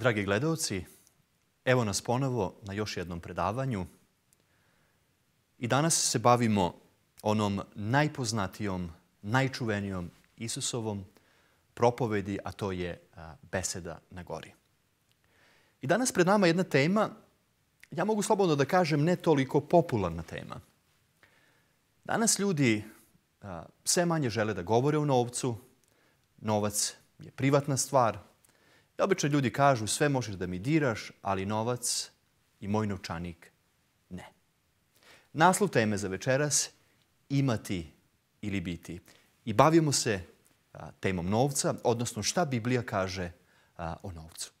Dragi gledalci, evo nas ponovo na još jednom predavanju. I danas se bavimo onom najpoznatijom, najčuvenijom Isusovom propovedi, a to je beseda na gori. I danas pred nama jedna tema, ja mogu slobodno da kažem, ne toliko popularna tema. Danas ljudi sve manje žele da govore o novcu, novac je privatna stvar, I obično ljudi kažu sve možeš da mi diraš, ali novac i moj novčanik ne. Naslov teme za večeras imati ili biti. I bavimo se temom novca, odnosno šta Biblija kaže o novcu.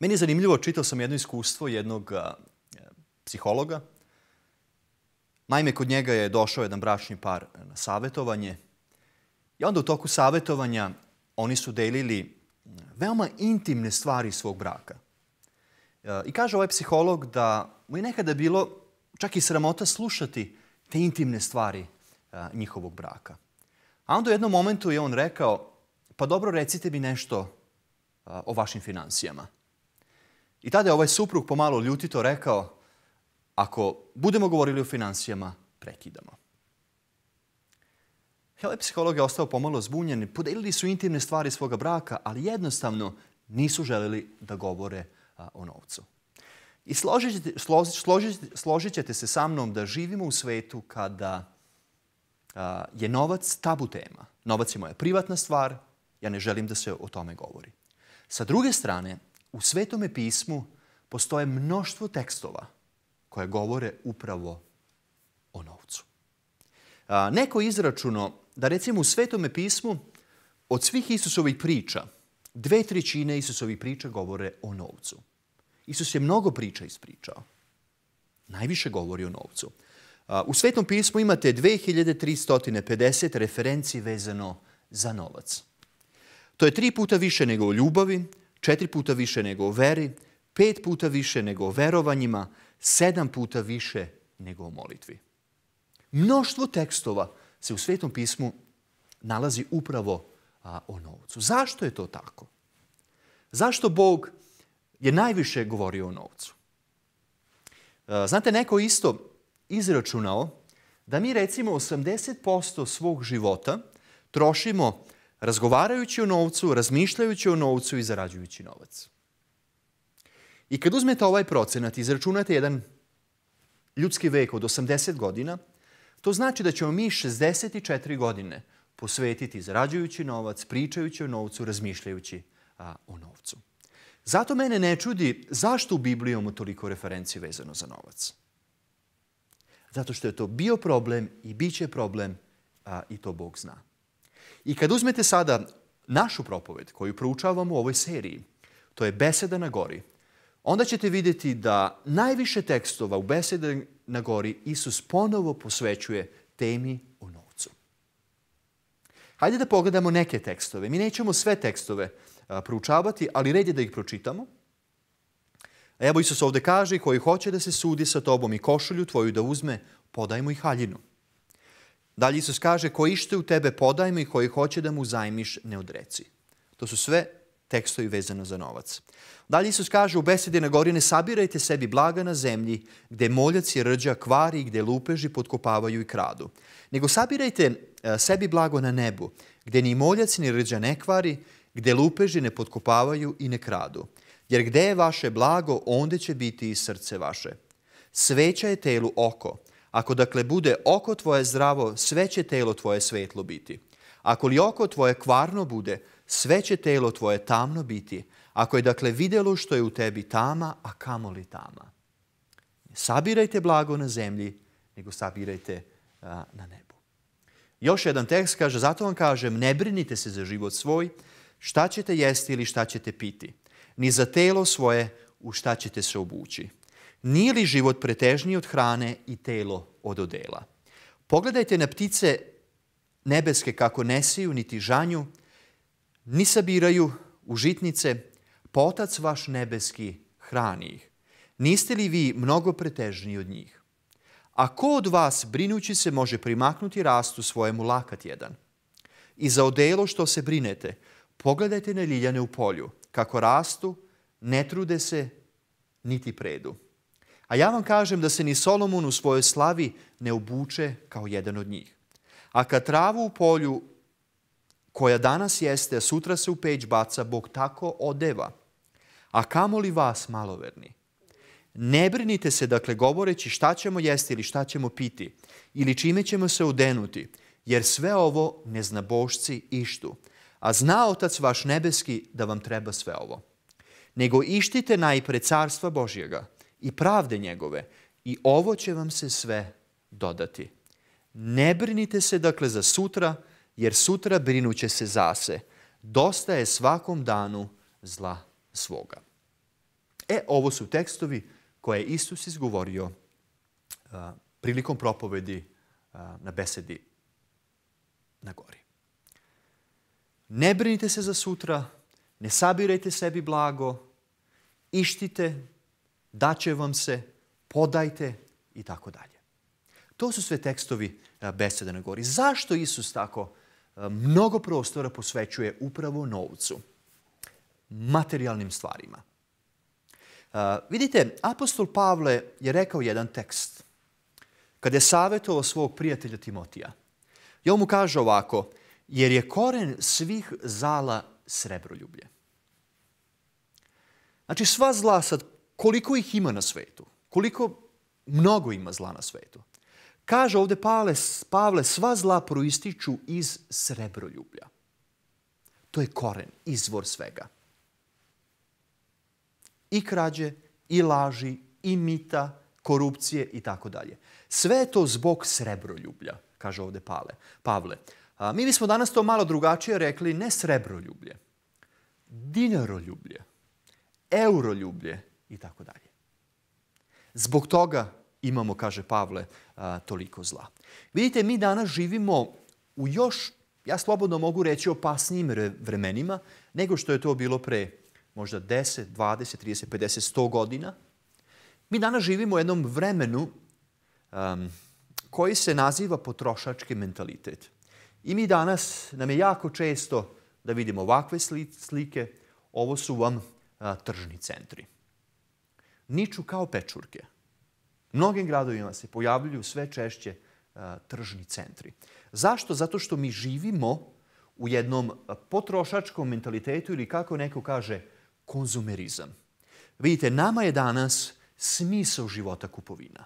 Meni je zanimljivo, čitao sam jedno iskustvo jednog psihologa. Naime, kod njega je došao jedan bračni par na savetovanje. I onda u toku savetovanja oni su delili veoma intimne stvari svog braka. E, I kaže ovaj psiholog da mu je nekada bilo čak i sramota slušati te intimne stvari e, njihovog braka. A onda u jednom momentu je on rekao, pa dobro recite mi nešto e, o vašim financijama. I tada je ovaj suprug pomalo ljutito rekao, ako budemo govorili o financijama, prekidamo. Hele psiholog je ostao pomalo zbunjen. Podelili su intimne stvari svoga braka, ali jednostavno nisu želeli da govore a, o novcu. I složit ćete, složit, složit, složit ćete se sa mnom da živimo u svetu kada a, je novac tabu tema. Novac je moja privatna stvar, ja ne želim da se o tome govori. Sa druge strane, u Svetome pismu postoje mnoštvo tekstova koje govore upravo o novcu. A, neko izračuno da recimo u Svetome pismu od svih Isusovih priča, dve trećine Isusovih priča govore o novcu. Isus je mnogo priča ispričao. Najviše govori o novcu. U Svetom pismu imate 2350 referenci vezano za novac. To je tri puta više nego o ljubavi, četiri puta više nego o veri, pet puta više nego o verovanjima, sedam puta više nego o molitvi. Mnoštvo tekstova se u Svetom pismu nalazi upravo a, o novcu. Zašto je to tako? Zašto Bog je najviše govorio o novcu? A, e, znate, neko isto izračunao da mi recimo 80% svog života trošimo razgovarajući o novcu, razmišljajući o novcu i zarađujući novac. I kad uzmete ovaj procenat i izračunate jedan ljudski vek od 80 godina, To znači da ćemo mi 64 godine posvetiti zarađujući novac, pričajući o novcu, razmišljajući a, o novcu. Zato mene ne čudi zašto u Bibliji imamo toliko referenci vezano za novac. Zato što je to bio problem i bit će problem a, i to Bog zna. I kad uzmete sada našu propoved koju proučavamo u ovoj seriji, to je Beseda na gori, onda ćete videti da najviše tekstova u Besedi na gori Isus ponovo posvećuje temi o novcu. Hajde da pogledamo neke tekstove. Mi nećemo sve tekstove a, proučavati, ali red je da ih pročitamo. Evo Isus ovde kaže, koji hoće da se sudi sa tobom i košulju tvoju da uzme, podaj mu i haljinu. Dalje Isus kaže, koji ište u tebe podaj mu i koji hoće da mu zajmiš, ne odreci. To su sve tekstovi vezano za novac. Dalje Isus kaže u besedi na gori ne sabirajte sebi blaga na zemlji gde moljac i rđa kvari i gde lupeži podkopavaju i kradu. Nego sabirajte e, sebi blago na nebu gde ni moljac ni rđa ne kvari, gde lupeži ne podkopavaju i ne kradu. Jer gde je vaše blago, onde će biti i srce vaše. Sveća je telu oko. Ako dakle bude oko tvoje zdravo, sve će telo tvoje svetlo biti. Ako li oko tvoje kvarno bude, sve će telo tvoje tamno biti, ako je dakle vidjelo što je u tebi tama, a kamoli tama. Ne sabirajte blago na zemlji, nego sabirajte a, na nebu. Još jedan tekst kaže, zato vam kažem, ne brinite se za život svoj, šta ćete jesti ili šta ćete piti, ni za telo svoje u šta ćete se obući. Nije li život pretežniji od hrane i telo od odela? Pogledajte na ptice nebeske kako ne siju, niti žanju, ni sabiraju u žitnice, pa Otac vaš nebeski hrani ih. Niste li vi mnogo pretežniji od njih? A ko od vas, brinući se, može primaknuti rastu svojemu lakat jedan? I za odelo što se brinete, pogledajte na ljiljane u polju, kako rastu, ne trude se, niti predu. A ja vam kažem da se ni Solomon u svojoj slavi ne obuče kao jedan od njih. A kad travu u polju koja danas jeste, a sutra se u peć baca, Bog tako odeva. A kamoli vas, maloverni? Ne brinite se, dakle, govoreći šta ćemo jesti ili šta ćemo piti, ili čime ćemo se udenuti, jer sve ovo neznabošci ištu. A zna Otac vaš nebeski da vam treba sve ovo. Nego ištite najpre carstva Božjega i pravde njegove, i ovo će vam se sve dodati. Ne brinite se, dakle, za sutra, jer sutra brinuće se zase. Dosta je svakom danu zla svoga. E, ovo su tekstovi koje je Isus izgovorio uh, prilikom propovedi uh, na besedi na gori. Ne brinite se za sutra, ne sabirajte sebi blago, ištite, daće vam se, podajte i tako dalje. To su sve tekstovi uh, besede na gori. Zašto Isus tako E, mnogo prostora posvećuje upravo novcu, materijalnim stvarima. E, vidite, apostol Pavle je rekao jedan tekst kada je savjetovao svog prijatelja Timotija. I on mu kaže ovako, jer je koren svih zala srebroljublje. Znači sva zla sad, koliko ih ima na svetu, koliko mnogo ima zla na svetu, Kaže ovde Pavle, Pavle, sva zla proističu iz srebroljublja. To je koren, izvor svega. I krađe, i laži, i mita, korupcije i tako dalje. Sve je to zbog srebroljublja, kaže ovde Pale, Pavle. A, mi bismo danas to malo drugačije rekli, ne srebroljublje, dinaroljublje, euroljublje i tako dalje. Zbog toga imamo, kaže Pavle, toliko zla. Vidite, mi danas živimo u još, ja slobodno mogu reći, opasnijim vremenima nego što je to bilo pre možda 10, 20, 30, 50, 100 godina. Mi danas živimo u jednom vremenu um, koji se naziva potrošački mentalitet. I mi danas nam je jako često da vidimo ovakve slike. Ovo su vam a, tržni centri. Niču kao pečurke mnogim gradovima se pojavljuju sve češće e, tržni centri. Zašto? Zato što mi živimo u jednom e, potrošačkom mentalitetu ili kako neko kaže konzumerizam. Vidite, nama je danas smisao života kupovina.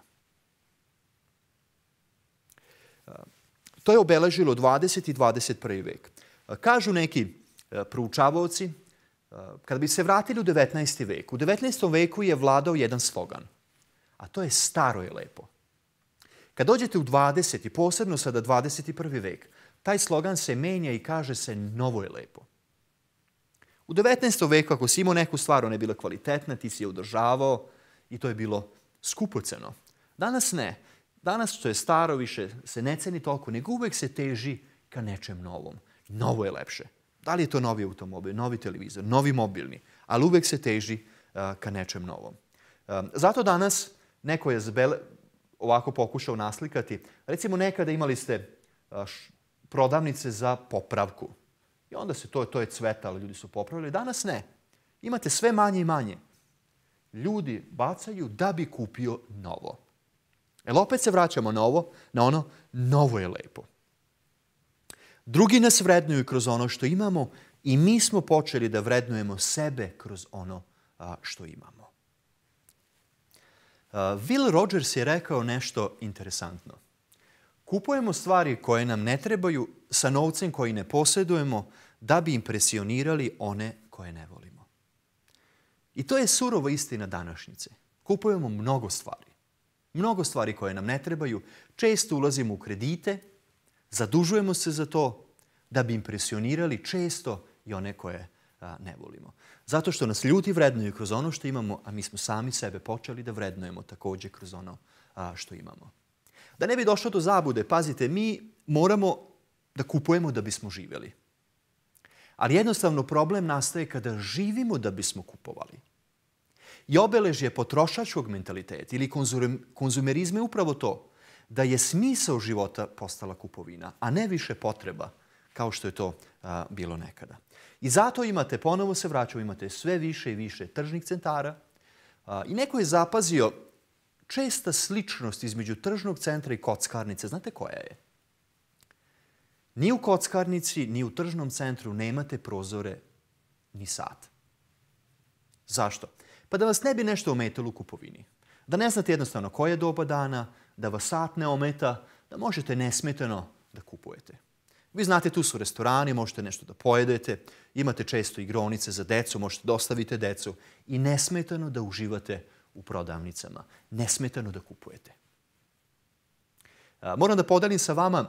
E, to je obeležilo 20. i 21. vek. Kažu neki proučavaoci, kada bi se vratili u 19. vek, u 19. veku je vladao jedan slogan – a to je staro je lepo. Kad dođete u 20. i posebno sada da 21. vek, taj slogan se menja i kaže se novo je lepo. U 19. veku ako si imao neku stvar, ona je bila kvalitetna, ti si je održavao i to je bilo skupoceno. Danas ne. Danas što je staro više se ne ceni toliko, nego uvek se teži ka nečem novom. Novo je lepše. Da li je to novi automobil, novi televizor, novi mobilni, ali uvek se teži uh, ka nečem novom. Um, zato danas neko je zbele, ovako pokušao naslikati. Recimo, nekada imali ste prodavnice za popravku. I onda se to, to je cvetalo, ljudi su popravili. Danas ne. Imate sve manje i manje. Ljudi bacaju da bi kupio novo. Jel opet se vraćamo na ovo, na ono, novo je lepo. Drugi nas vrednuju kroz ono što imamo i mi smo počeli da vrednujemo sebe kroz ono što imamo. Uh, Will Rogers je rekao nešto interesantno. Kupujemo stvari koje nam ne trebaju sa novcem koji ne posjedujemo da bi impresionirali one koje ne volimo. I to je surova istina današnjice. Kupujemo mnogo stvari. Mnogo stvari koje nam ne trebaju. Često ulazimo u kredite, zadužujemo se za to da bi impresionirali često i one koje ne volimo. Zato što nas ljudi vrednuju kroz ono što imamo, a mi smo sami sebe počeli da vrednujemo takođe kroz ono što imamo. Da ne bi došlo do zabude, pazite, mi moramo da kupujemo da bismo živeli. Ali jednostavno problem nastaje kada živimo da bismo kupovali. I obeležje potrošačkog mentaliteta ili konzumerizma je upravo to da je smisao života postala kupovina, a ne više potreba kao što je to bilo nekada. I zato imate, ponovo se vraćamo, imate sve više i više tržnih centara. I neko je zapazio česta sličnost između tržnog centra i kockarnice. Znate koja je? Ni u kockarnici, ni u tržnom centru nemate prozore ni sat. Zašto? Pa da vas ne bi nešto ometalo u kupovini. Da ne znate jednostavno koja je doba dana, da vas sat ne ometa, da možete nesmetano da kupujete. Vi znate, tu su restorani, možete nešto da pojedete, imate često igronice za decu, možete da ostavite decu i nesmetano da uživate u prodavnicama, nesmetano da kupujete. Moram da podelim sa vama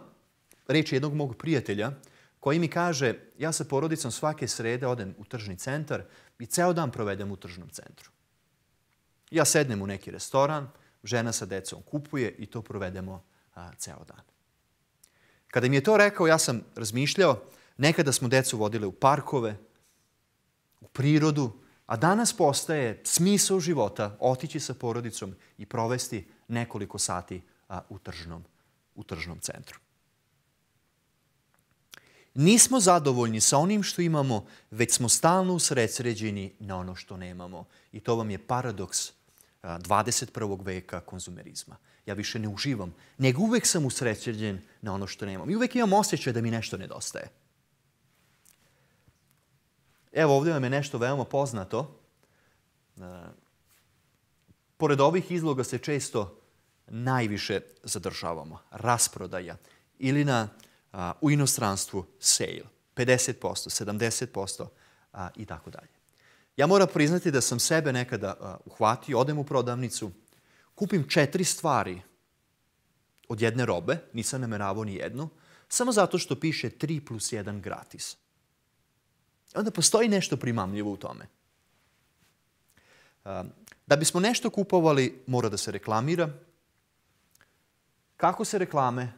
reči jednog mog prijatelja koji mi kaže ja sa porodicom svake srede odem u tržni centar i ceo dan provedem u tržnom centru. Ja sednem u neki restoran, žena sa decom kupuje i to provedemo ceo dan. Kada mi je to rekao, ja sam razmišljao, nekada smo decu vodile u parkove, u prirodu, a danas postaje smisao života otići sa porodicom i provesti nekoliko sati a, u, tržnom, u tržnom centru. Nismo zadovoljni sa onim što imamo, već smo stalno usredsređeni na ono što nemamo. I to vam je paradoks 21. veka konzumerizma ja više ne uživam, nego uvek sam usrećenjen na ono što nemam. I uvek imam osjećaj da mi nešto nedostaje. Evo ovdje vam je nešto veoma poznato. E, pored ovih izloga se često najviše zadržavamo. Rasprodaja ili na, a, u inostranstvu sale. 50%, 70% a, i tako dalje. Ja moram priznati da sam sebe nekada a, uhvatio, odem u prodavnicu, kupim četiri stvari od jedne robe, nisam nameravao ni jednu, samo zato što piše 3 plus 1 gratis. Onda postoji nešto primamljivo u tome. Ehm, da bismo nešto kupovali, mora da se reklamira. Kako se reklame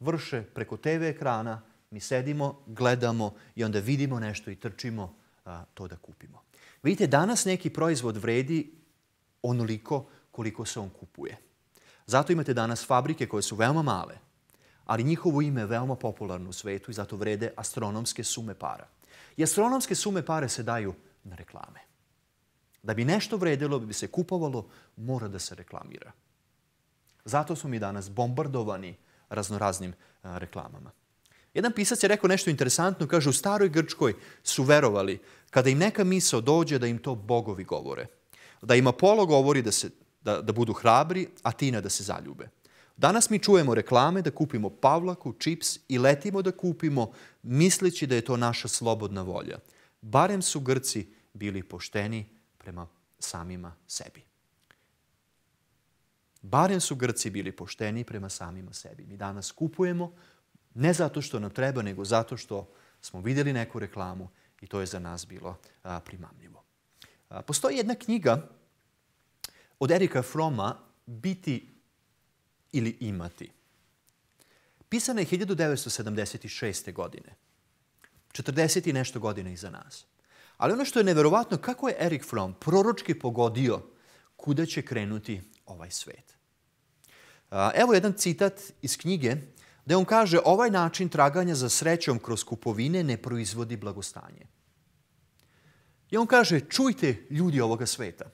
vrše preko TV ekrana, mi sedimo, gledamo i onda vidimo nešto i trčimo to da kupimo. Vidite, danas neki proizvod vredi onoliko koliko se on kupuje. Zato imate danas fabrike koje su veoma male, ali njihovo ime je veoma popularno u svetu i zato vrede astronomske sume para. I astronomske sume pare se daju na reklame. Da bi nešto vredilo, da bi se kupovalo, mora da se reklamira. Zato smo mi danas bombardovani raznoraznim a, e, reklamama. Jedan pisac je rekao nešto interesantno, kaže u staroj Grčkoj su verovali kada im neka misao dođe da im to bogovi govore. Da im Apollo govori da se da, da budu hrabri, a Tina da se zaljube. Danas mi čujemo reklame da kupimo pavlaku, čips i letimo da kupimo, misleći da je to naša slobodna volja. Barem su Grci bili pošteni prema samima sebi. Barem su Grci bili pošteni prema samima sebi. Mi danas kupujemo ne zato što nam treba, nego zato što smo videli neku reklamu i to je za nas bilo primamljivo. Postoji jedna knjiga od Erika Froma Biti ili imati. Pisana je 1976. godine. 40 i nešto godine iza nas. Ali ono što je neverovatno, kako je Erik Fromm proročki pogodio kuda će krenuti ovaj svet. Evo jedan citat iz knjige gde on kaže ovaj način traganja za srećom kroz kupovine ne proizvodi blagostanje. I on kaže, čujte ljudi ovoga sveta.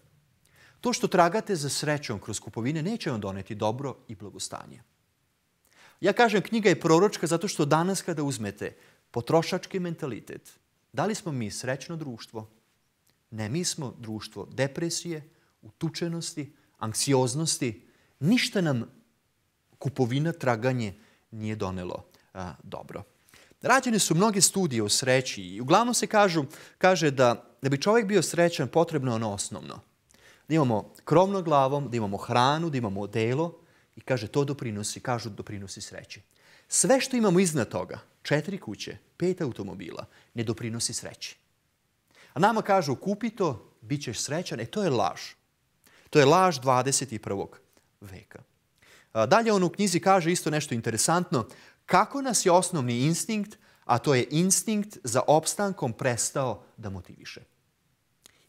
To što tragate za srećom kroz kupovine neće vam doneti dobro i blagostanje. Ja kažem knjiga je proročka zato što danas kada uzmete potrošački mentalitet, da li smo mi srećno društvo? Ne, mi smo društvo depresije, utučenosti, anksioznosti. Ništa nam kupovina, traganje nije donelo a, dobro. Rađene su mnoge studije o sreći i uglavnom se kažu, kaže da, da bi čovjek bio srećan potrebno ono osnovno – da imamo krov glavom, da imamo hranu, da imamo odelo i kaže to doprinosi, kažu doprinosi sreći. Sve što imamo iznad toga, četiri kuće, pet automobila, ne doprinosi sreći. A nama kažu kupi to, bit ćeš srećan. E to je laž. To je laž 21. veka. Dalje on u knjizi kaže isto nešto interesantno. Kako nas je osnovni instinkt, a to je instinkt za opstankom prestao da motiviše.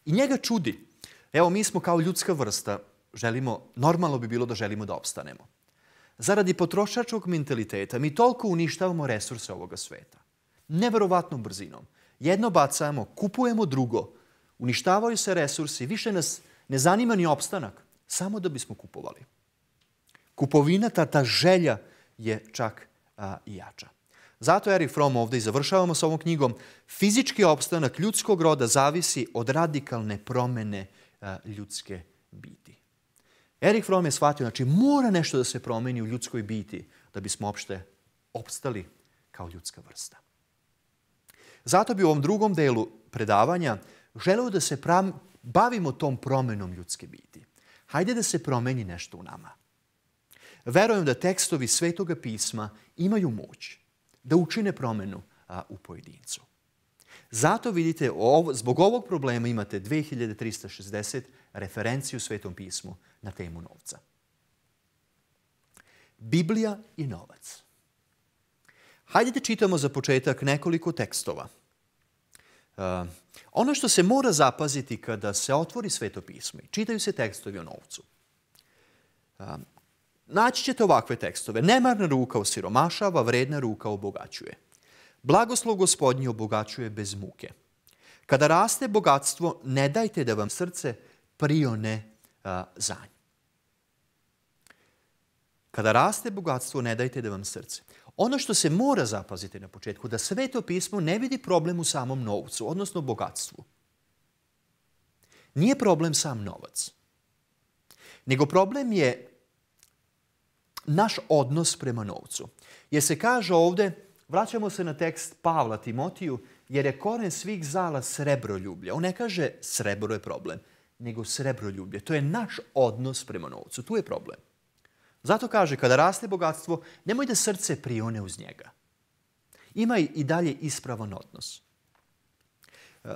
I njega čudi Evo, mi smo kao ljudska vrsta, želimo, normalno bi bilo da želimo da opstanemo. Zaradi potrošačkog mentaliteta mi toliko uništavamo resurse ovoga sveta. Neverovatnom brzinom. Jedno bacamo, kupujemo drugo, uništavaju se resursi, više nas ne zanima ni opstanak, samo da bismo kupovali. Kupovina, ta, ta želja je čak a, i jača. Zato Eric Fromm ovde i završavamo s ovom knjigom. Fizički opstanak ljudskog roda zavisi od radikalne promene ljudske biti. Erik Fromm je shvatio, znači mora nešto da se promeni u ljudskoj biti da bismo opšte opstali kao ljudska vrsta. Zato bi u ovom drugom delu predavanja želeo da se pram, bavimo tom promenom ljudske biti. Hajde da se promeni nešto u nama. Verujem da tekstovi Svetoga pisma imaju moć da učine promenu a, u pojedincu. Zato vidite, zbog ovog problema imate 2360 referenci u Svetom pismu na temu novca. Biblija i novac. Hajdete da čitamo za početak nekoliko tekstova. Uh, ono što se mora zapaziti kada se otvori sveto pismo i čitaju se tekstovi o novcu, uh, naći ćete ovakve tekstove. Nemarna ruka osiromašava, vredna ruka obogaćuje. Blagoslov gospodnji obogaćuje bez muke. Kada raste bogatstvo, ne dajte da vam srce prione a, za nje. Kada raste bogatstvo, ne dajte da vam srce. Ono što se mora zapaziti na početku, da sveto pismo ne vidi problem u samom novcu, odnosno bogatstvu. Nije problem sam novac, nego problem je naš odnos prema novcu. Jer se kaže ovde, Vraćamo se na tekst Pavla Timotiju, jer je koren svih zala srebroljublje. On ne kaže srebro je problem, nego srebroljublje. To je naš odnos prema novcu. Tu je problem. Zato kaže, kada raste bogatstvo, nemoj da srce prione uz njega. Imaj i dalje ispravan odnos. E,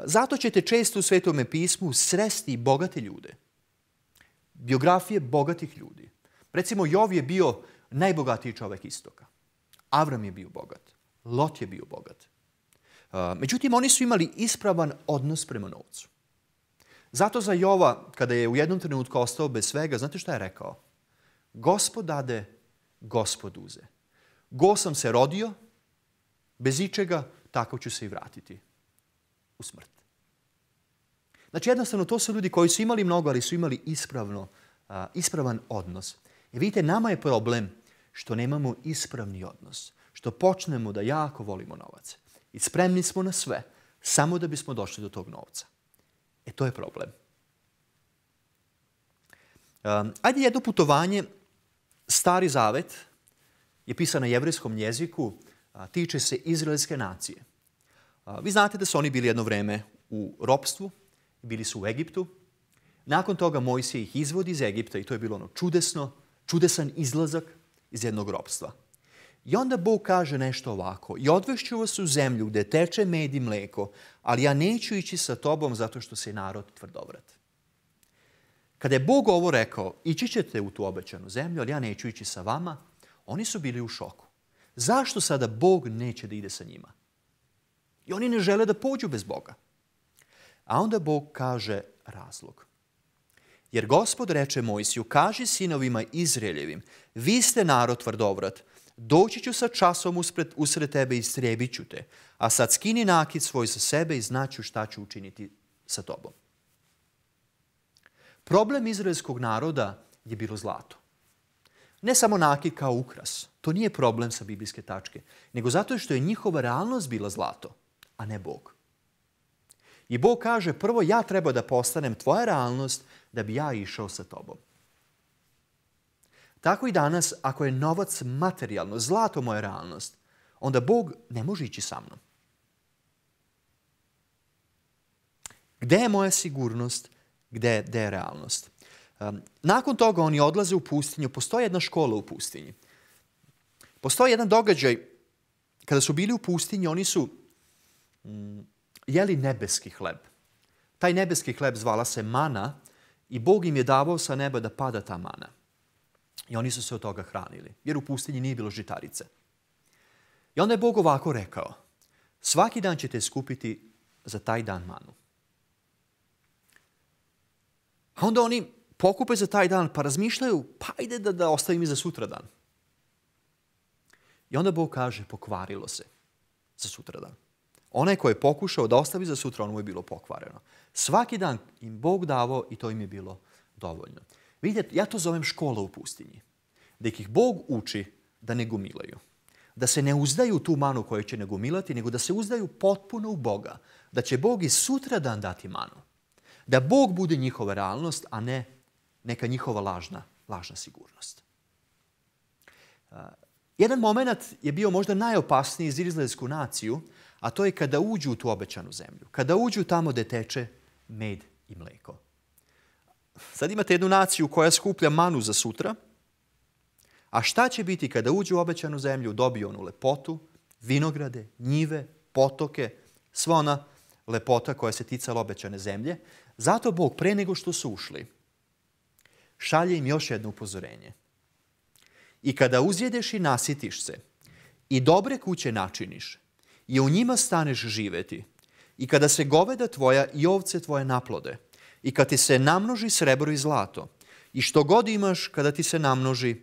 zato ćete često u Svetome pismu sresti bogate ljude. Biografije bogatih ljudi. Recimo, Jov je bio najbogatiji čovek istoka. Avram je bio bogat. Lot je bio bogat. Uh, međutim, oni su imali ispravan odnos prema novcu. Zato za Jova, kada je u jednom trenutku ostao bez svega, znate šta je rekao? Gospod dade, gospod uze. Go sam se rodio, bez ičega, tako ću se i vratiti u smrt. Znači, jednostavno, to su ljudi koji su imali mnogo, ali su imali ispravno, uh, ispravan odnos. I vidite, nama je problem što nemamo ispravni odnos što počnemo da jako volimo novac i spremni smo na sve samo da bismo došli do tog novca. E to je problem. Um, ajde jedno putovanje, Stari zavet je pisan na jevrijskom jeziku, a, tiče se izraelske nacije. A, vi znate da su oni bili jedno vreme u ropstvu, bili su u Egiptu. Nakon toga Mojsije ih izvodi iz Egipta i to je bilo ono čudesno, čudesan izlazak iz jednog ropstva. I onda Bog kaže nešto ovako. I odvešću vas u zemlju gde teče med i mleko, ali ja neću ići sa tobom zato što se narod tvrdovrat. Kada je Bog ovo rekao, ići ćete u tu obećanu zemlju, ali ja neću ići sa vama, oni su bili u šoku. Zašto sada Bog neće da ide sa njima? I oni ne žele da pođu bez Boga. A onda Bog kaže razlog. Jer gospod reče Mojsiju, kaži sinovima Izraeljevim, vi ste narod tvrdovrat, doći ću sa časom uspred, usred tebe i strebit ću te, a sad skini nakid svoj sa sebe i znaću šta ću učiniti sa tobom. Problem izraelskog naroda je bilo zlato. Ne samo nakid kao ukras. To nije problem sa biblijske tačke, nego zato što je njihova realnost bila zlato, a ne Bog. I Bog kaže, prvo ja treba da postanem tvoja realnost da bi ja išao sa tobom. Tako i danas, ako je novac materijalno, zlato moja realnost, onda Bog ne može ići sa mnom. Gde je moja sigurnost? Gde, gde je realnost? Um, nakon toga oni odlaze u pustinju. Postoji jedna škola u pustinji. Postoji jedan događaj. Kada su bili u pustinji, oni su mm, jeli nebeski hleb. Taj nebeski hleb zvala se mana i Bog im je davao sa neba da pada ta mana. I oni su se od toga hranili, jer u pustinji nije bilo žitarice. I onda je Bog ovako rekao, svaki dan ćete skupiti za taj dan manu. A onda oni pokupe za taj dan pa razmišljaju, pa ajde da, da ostavim i za sutradan. I onda Bog kaže, pokvarilo se za sutradan. Onaj ko je pokušao da ostavi za sutra, ono mu je bilo pokvareno. Svaki dan im Bog davo i to im je bilo dovoljno. Vidite, ja to zovem škola u pustinji. Da ih Bog uči da ne gomilaju. Da se ne uzdaju tu manu koju će ne gomilati, nego da se uzdaju potpuno u Boga. Da će Bog i sutra dan dati manu. Da Bog bude njihova realnost, a ne neka njihova lažna, lažna sigurnost. E, jedan moment je bio možda najopasniji iz izraelsku naciju, a to je kada uđu u tu obećanu zemlju. Kada uđu tamo gde teče med i mleko sad imate jednu naciju koja skuplja manu za sutra, a šta će biti kada uđe u obećanu zemlju, dobije onu lepotu, vinograde, njive, potoke, sva ona lepota koja se ticala obećane zemlje. Zato Bog, pre nego što su ušli, šalje im još jedno upozorenje. I kada uzjedeš i nasitiš se, i dobre kuće načiniš, i u njima staneš živeti, i kada se goveda tvoja i ovce tvoje naplode – i kad ti se namnoži srebro i zlato, i što god imaš kada ti se namnoži,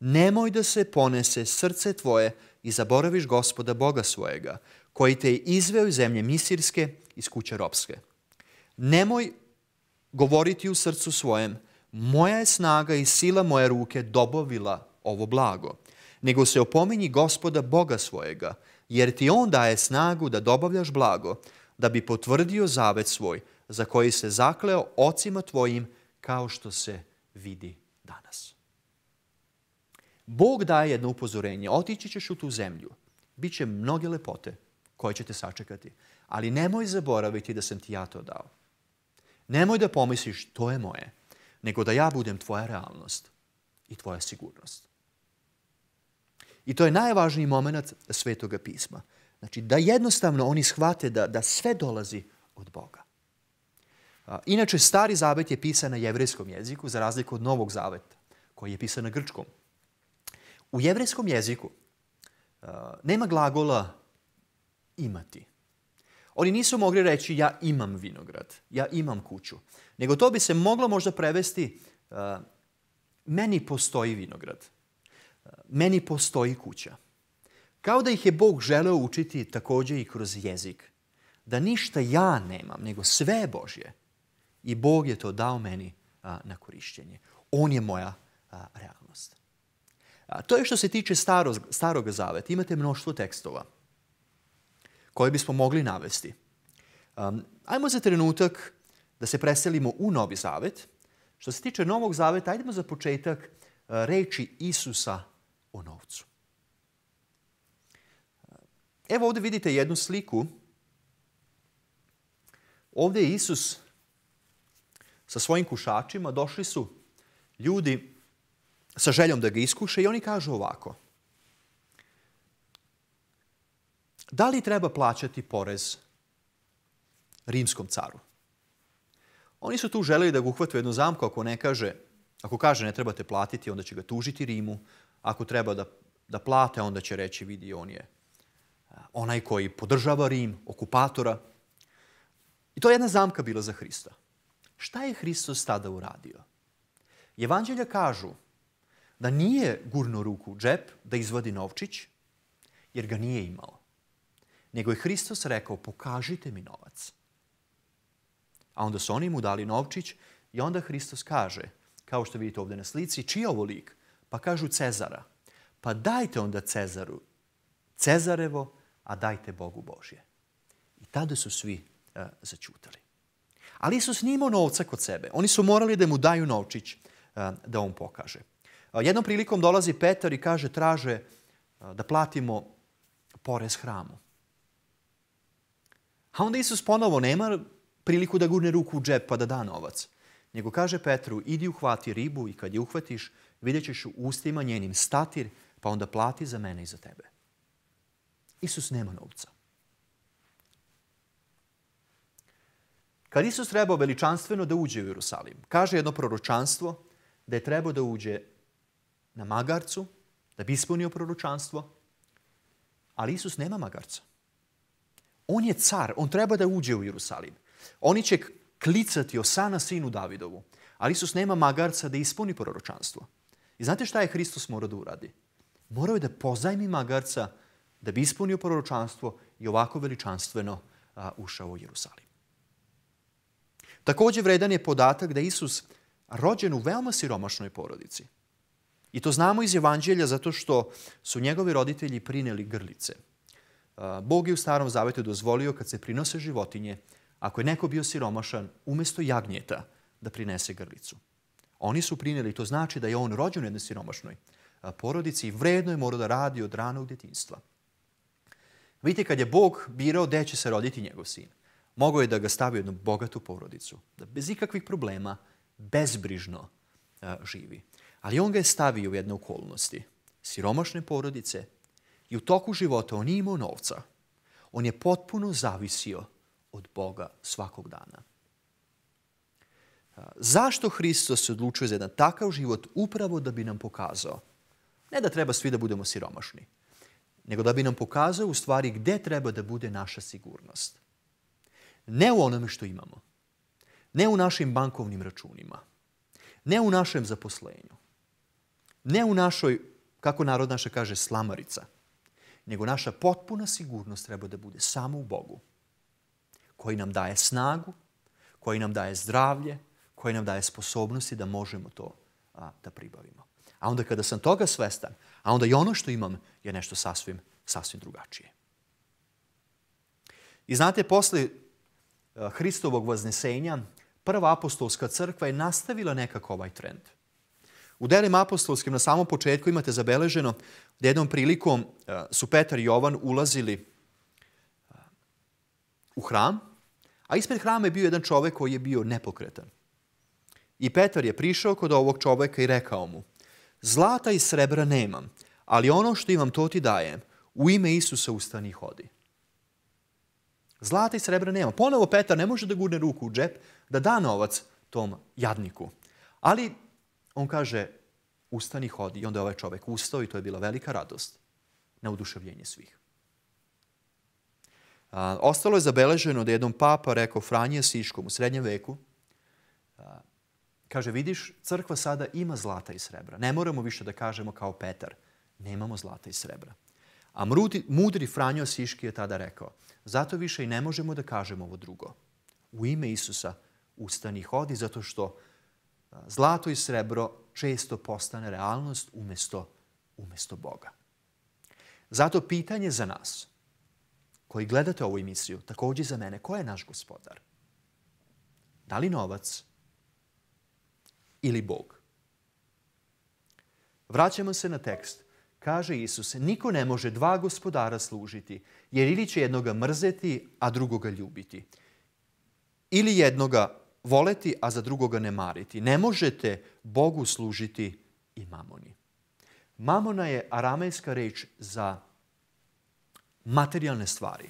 nemoj da se ponese srce tvoje i zaboraviš gospoda Boga svojega, koji te je izveo iz zemlje Misirske, iz kuće ropske. Nemoj govoriti u srcu svojem, moja je snaga i sila moje ruke dobovila ovo blago, nego se opominji gospoda Boga svojega, jer ti on daje snagu da dobavljaš blago, da bi potvrdio zavet svoj, za koji se zakleo ocima tvojim kao što se vidi danas. Bog daje jedno upozorenje. Otići ćeš u tu zemlju. Biće mnoge lepote koje će te sačekati. Ali nemoj zaboraviti da sam ti ja to dao. Nemoj da pomisliš to je moje, nego da ja budem tvoja realnost i tvoja sigurnost. I to je najvažniji moment Svetoga pisma. Znači da jednostavno oni shvate da, da sve dolazi od Boga. Inače, Stari zavet je pisan na jevrejskom jeziku, za razliku od Novog zaveta, koji je pisan na grčkom. U jevrejskom jeziku nema glagola imati. Oni nisu mogli reći ja imam vinograd, ja imam kuću. Nego to bi se moglo možda prevesti meni postoji vinograd, meni postoji kuća. Kao da ih je Bog želeo učiti takođe i kroz jezik. Da ništa ja nemam, nego sve je Božje i Bog je to dao meni na korišćenje. On je moja realnost. A, To je što se tiče staro, starog zaveta. Imate mnoštvo tekstova koje bismo mogli navesti. Ajmo za trenutak da se preselimo u Novi Zavet. Što se tiče Novog Zaveta, ajdemo za početak reči Isusa o novcu. Evo ovde vidite jednu sliku. Ovde je Isus sa svojim kušačima došli su ljudi sa željom da ga iskuše i oni kažu ovako. Da li treba plaćati porez rimskom caru? Oni su tu želeli da ga uhvatu jednu zamku ako ne kaže, ako kaže ne trebate platiti, onda će ga tužiti Rimu. Ako treba da, da plate, onda će reći vidi on je onaj koji podržava Rim, okupatora. I to je jedna zamka bila za Hrista. Šta je Hristos tada uradio? Evanđelja kažu da nije gurno ruku u džep da izvadi novčić, jer ga nije imao. Nego je Hristos rekao, pokažite mi novac. A onda su oni mu dali novčić i onda Hristos kaže, kao što vidite ovde na slici, čiji je ovo lik? Pa kažu Cezara. Pa dajte onda Cezaru Cezarevo, a dajte Bogu Božje. I tada su svi uh, začutali. Ali Isus nije imao novca kod sebe. Oni su morali da mu daju novčić eh, da on pokaže. Eh, jednom prilikom dolazi Petar i kaže, traže eh, da platimo porez hramu. A onda Isus ponovo nema priliku da gurne ruku u džep pa da da novac. Nego kaže Petru, idi uhvati ribu i kad je uhvatiš, vidjet ćeš u ustima njenim statir, pa onda plati za mene i za tebe. Isus nema novca. Kad Isus trebao veličanstveno da uđe u Jerusalim, kaže jedno proročanstvo da je trebao da uđe na magarcu, da bi ispunio proročanstvo, ali Isus nema magarca. On je car, on treba da uđe u Jerusalim. Oni će klicati Osana sinu Davidovu, ali Isus nema magarca da ispuni proročanstvo. I znate šta je Hristos morao da uradi? Morao je da pozajmi magarca da bi ispunio proročanstvo i ovako veličanstveno ušao u Jerusalim. Takođe vredan je podatak da Isus rođen u veoma siromašnoj porodici. I to znamo iz Evanđelja zato što su njegovi roditelji prineli grlice. Uh, Bog je u Starom Zavetu dozvolio kad se prinose životinje, ako je neko bio siromašan, umesto jagnjeta da prinese grlicu. Oni su prineli, to znači da je on rođen u jednoj siromašnoj uh, porodici i vredno je morao da radi od ranog detinstva. Vidite, kad je Bog birao gde će se roditi njegov sin, mogao je da ga stavi u jednu bogatu porodicu, da bez ikakvih problema, bezbrižno a, e, živi. Ali on ga je stavio u jedne okolnosti, siromašne porodice i u toku života on nije imao novca. On je potpuno zavisio od Boga svakog dana. A, e, zašto Hristos se odlučuje za jedan takav život upravo da bi nam pokazao? Ne da treba svi da budemo siromašni, nego da bi nam pokazao u stvari gde treba da bude naša sigurnost – Ne u onome što imamo. Ne u našim bankovnim računima. Ne u našem zaposlenju. Ne u našoj, kako narod naša kaže, slamarica. Nego naša potpuna sigurnost treba da bude samo u Bogu. Koji nam daje snagu, koji nam daje zdravlje, koji nam daje sposobnosti da možemo to a, da pribavimo. A onda kada sam toga svestan, a onda i ono što imam je nešto sasvim, sasvim drugačije. I znate, posle Eh, Hristovog vaznesenja, prva apostolska crkva je nastavila nekako ovaj trend. U delima apostolskim na samom početku imate zabeleženo da jednom prilikom eh, su Petar i Jovan ulazili eh, u hram, a ispred hrama je bio jedan čovek koji je bio nepokretan. I Petar je prišao kod ovog čoveka i rekao mu, zlata i srebra nemam, ali ono što imam to ti dajem, u ime Isusa ustani i hodi. Zlata i srebra nema. Ponovo Petar ne može da gurne ruku u džep, da da novac tom jadniku. Ali on kaže, ustani, hodi. I onda je ovaj čovek ustao i to je bila velika radost na oduševljenje svih. A, ostalo je zabeleženo da jednom papa rekao Franje Siškom u srednjem veku, a, kaže, vidiš, crkva sada ima zlata i srebra. Ne moramo više da kažemo kao Petar, nemamo zlata i srebra. A mudri, mudri Franjo Siški je tada rekao, Zato više i ne možemo da kažemo ovo drugo. U ime Isusa ustani hodi zato što zlato i srebro često postane realnost umesto, umesto Boga. Zato pitanje za nas, koji gledate ovu emisiju, takođe za mene, ko je naš gospodar? Da li novac ili Bog? Vraćamo se na tekst Kaže Isus, niko ne može dva gospodara služiti, jer ili će jednoga mrzeti, a drugoga ljubiti. Ili jednoga voleti, a za drugoga ne mariti. Ne možete Bogu služiti i mamoni. Mamona je aramejska reč za materijalne stvari.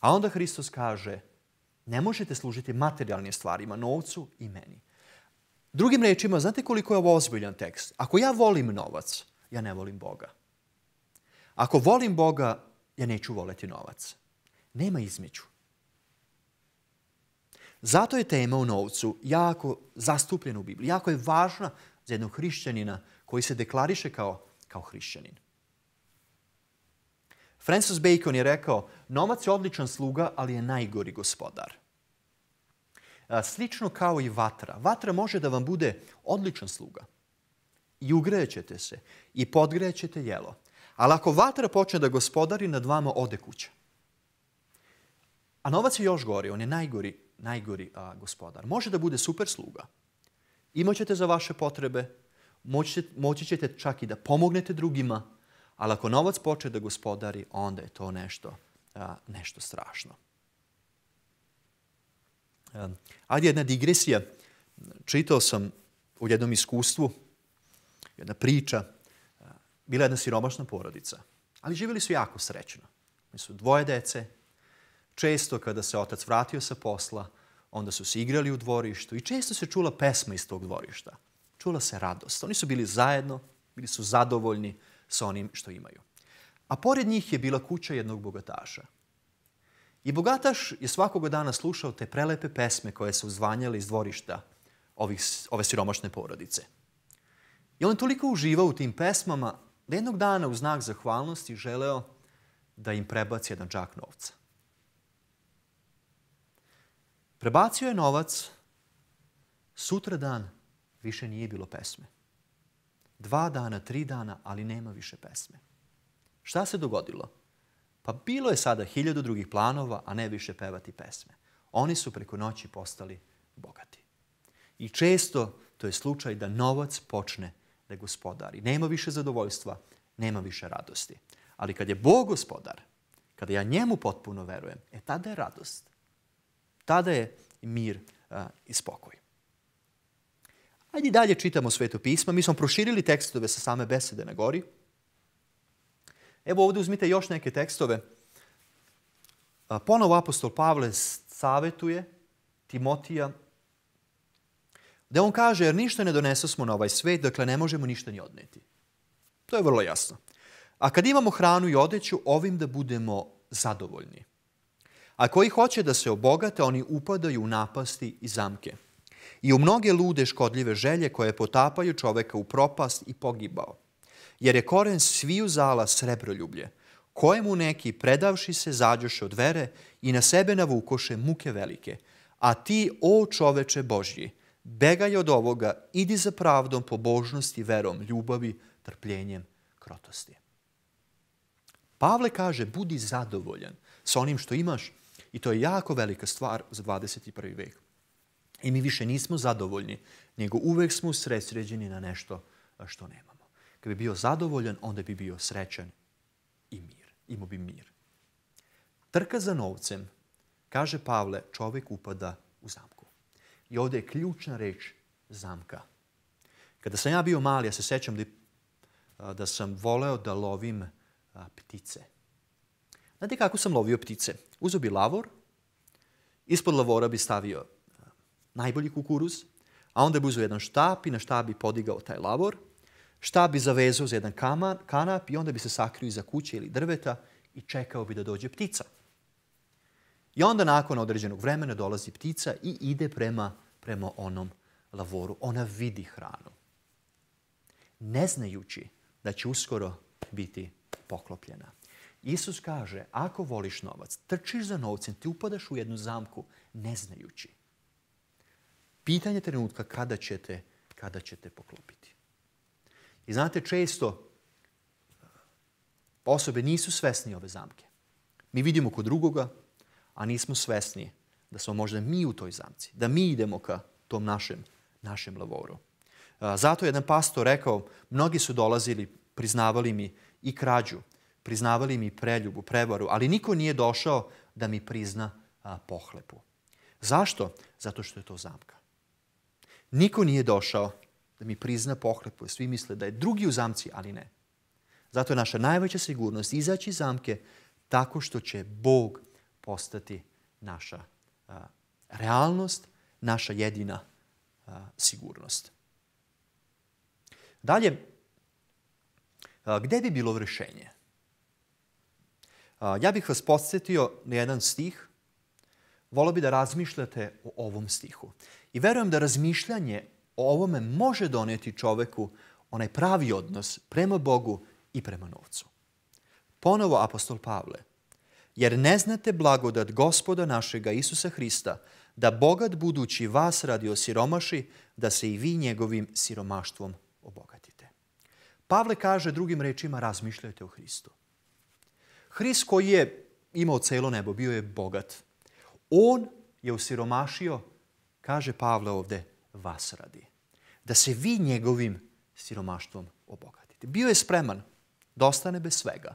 A onda Hristos kaže, ne možete služiti materijalnim stvarima, novcu i meni. Drugim rečima, znate koliko je ovo ozbiljan tekst? Ako ja volim novac, ja ne volim Boga. Ako volim Boga, ja neću voleti novac. Nema između. Zato je tema o novcu jako zastupljena u Bibliji, jako je važna za jednog hrišćanina koji se deklariše kao, kao hrišćanin. Francis Bacon je rekao, novac je odličan sluga, ali je najgori gospodar. Slično kao i vatra. Vatra može da vam bude odličan sluga i ugrećete se i podgrećete jelo. Ali ako vatra počne da gospodari, nad vama ode kuća. A novac je još gori, on je najgori, najgori a, gospodar. Može da bude super sluga. Imaćete za vaše potrebe, moći, moći ćete čak i da pomognete drugima, ali ako novac počne da gospodari, onda je to nešto, a, nešto strašno. A, e, ali jedna digresija. Čitao sam u jednom iskustvu, jedna priča, bila jedna siromašna porodica, ali živjeli su jako srećno. Mi su dvoje dece. Često kada se otac vratio sa posla, onda su se igrali u dvorištu i često se čula pesma iz tog dvorišta. Čula se radost. Oni su bili zajedno, bili su zadovoljni sa onim što imaju. A pored njih je bila kuća jednog bogataša. I bogataš je svakog dana slušao te prelepe pesme koje su zvanjale iz dvorišta ovih, ove siromašne porodice. I on je toliko uživao u tim pesmama da jednog dana u znak zahvalnosti želeo da im prebaci jedan džak novca. Prebacio je novac, sutra dan više nije bilo pesme. Dva dana, tri dana, ali nema više pesme. Šta se dogodilo? Pa bilo je sada hiljadu drugih planova, a ne više pevati pesme. Oni su preko noći postali bogati. I često to je slučaj da novac počne da gospodari. Nema više zadovoljstva, nema više radosti. Ali kad je Bog gospodar, kada ja njemu potpuno verujem, e tada je radost. Tada je mir a, i spokoj. Ajde dalje čitamo Sveto pismo. Mi smo proširili tekstove sa same besede na gori. Evo ovde uzmite još neke tekstove. A, Ponovo apostol Pavle savetuje Timotija Da on kaže, jer ništa ne donesu smo na ovaj svet, dakle ne možemo ništa ni odneti. To je vrlo jasno. A kad imamo hranu i odeću, ovim da budemo zadovoljni. A koji hoće da se obogate, oni upadaju u napasti i zamke. I u mnoge lude škodljive želje koje potapaju čoveka u propast i pogibao. Jer je koren sviju zala srebroljublje, kojemu neki predavši se zađoše od vere i na sebe navukoše muke velike. A ti, o čoveče Božji, Begaj od ovoga, idi za pravdom, pobožnosti, verom, ljubavi, trpljenjem, krotosti. Pavle kaže, budi zadovoljan sa onim što imaš i to je jako velika stvar za 21. vek. I mi više nismo zadovoljni, nego uvek smo sredsređeni na nešto što nemamo. Kad bi bio zadovoljan, onda bi bio srećan i mir. Imao bi mir. Trka za novcem, kaže Pavle, čovek upada u zamku. I ovdje je ključna reč zamka. Kada sam ja bio mali, ja se sećam da, da sam voleo da lovim a, ptice. Znate kako sam lovio ptice? Uzeo bi lavor, ispod lavora bi stavio najbolji kukuruz, a onda bi uzeo jedan štap i na štap bi podigao taj lavor, štap bi zavezao za jedan kaman, kanap i onda bi se sakrio iza kuće ili drveta i čekao bi da dođe ptica. I onda nakon određenog vremena dolazi ptica i ide prema, prema onom lavoru. Ona vidi hranu. Ne znajući da će uskoro biti poklopljena. Isus kaže, ako voliš novac, trčiš za novcem, ti upadaš u jednu zamku, ne znajući. Pitanje trenutka kada ćete, kada ćete poklopiti. I znate, često e, osobe nisu svesni ove zamke. Mi vidimo kod drugoga, a nismo svesni da smo možda mi u toj zamci, da mi idemo ka tom našem, našem lavoru. E, zato je jedan pastor rekao, mnogi su dolazili, priznavali mi i krađu, priznavali mi preljubu, prevaru, ali niko nije došao da mi prizna pohlepu. Zašto? Zato što je to zamka. Niko nije došao da mi prizna pohlepu, svi misle da je drugi u zamci, ali ne. Zato je naša najveća sigurnost izaći iz zamke tako što će Bog postati naša realnost, naša jedina sigurnost. Dalje, gde bi bilo rešenje? Ja bih vas podsjetio na jedan stih. Volao bi da razmišljate o ovom stihu. I verujem da razmišljanje o ovome može doneti čoveku onaj pravi odnos prema Bogu i prema novcu. Ponovo apostol Pavle jer ne znate blagodat gospoda našega Isusa Hrista, da bogat budući vas radi siromaši, da se i vi njegovim siromaštvom obogatite. Pavle kaže drugim rečima razmišljajte o Hristu. Hrist koji je imao celo nebo, bio je bogat. On je usiromašio, kaže Pavle ovde, vas radi. Da se vi njegovim siromaštvom obogatite. Bio je spreman da ostane bez svega,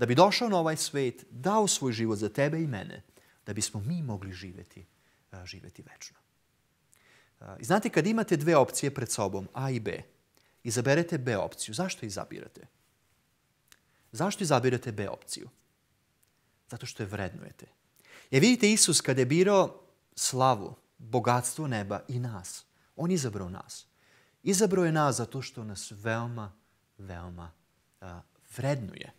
da bi došao na ovaj svet, dao svoj život za tebe i mene, da bismo mi mogli živeti, živeti večno. I znate, kad imate dve opcije pred sobom, A i B, izaberete B opciju. Zašto izabirate? Zašto izabirate B opciju? Zato što je vrednujete. Jer vidite, Isus kad je birao slavu, bogatstvo neba i nas, on je izabrao nas. Izabrao je nas zato što nas veoma, veoma uh, vrednuje.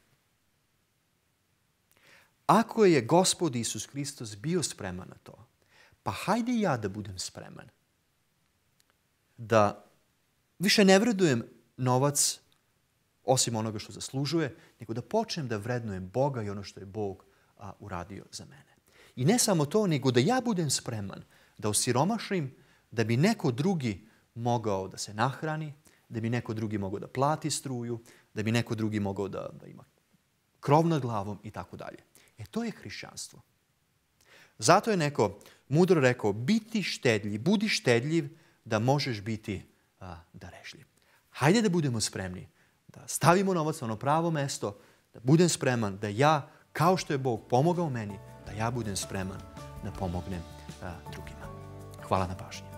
Ako je gospod Isus Hristos bio spreman na to, pa hajde ja da budem spreman. Da više ne vredujem novac osim onoga što zaslužuje, nego da počnem da vrednujem Boga i ono što je Bog a, uradio za mene. I ne samo to, nego da ja budem spreman da osiromašim, da bi neko drugi mogao da se nahrani, da bi neko drugi mogao da plati struju, da bi neko drugi mogao da, da ima krov nad glavom i tako dalje. E to je hrišćanstvo. Zato je neko mudro rekao, biti štedljiv, budi štedljiv da možeš biti a, darežljiv. Hajde da budemo spremni, da stavimo novac na ono pravo mesto, da budem spreman, da ja, kao što je Bog pomogao meni, da ja budem spreman da pomognem a, drugima. Hvala na pažnji.